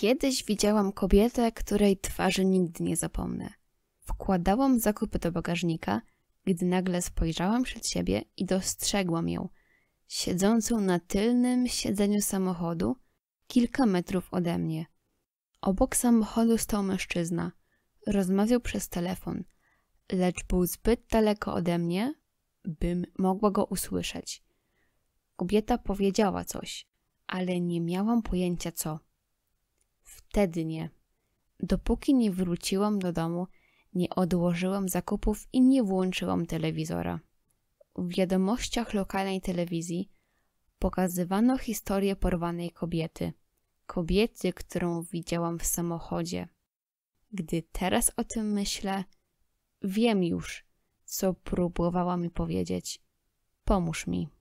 Kiedyś widziałam kobietę, której twarzy nigdy nie zapomnę. Wkładałam zakupy do bagażnika, gdy nagle spojrzałam przed siebie i dostrzegłam ją, siedzącą na tylnym siedzeniu samochodu, kilka metrów ode mnie. Obok samochodu stał mężczyzna. Rozmawiał przez telefon, lecz był zbyt daleko ode mnie, bym mogła go usłyszeć. Kobieta powiedziała coś, ale nie miałam pojęcia co wtedy nie. Dopóki nie wróciłam do domu, nie odłożyłam zakupów i nie włączyłam telewizora. W wiadomościach lokalnej telewizji pokazywano historię porwanej kobiety. Kobiety, którą widziałam w samochodzie. Gdy teraz o tym myślę, wiem już, co próbowała mi powiedzieć. Pomóż mi.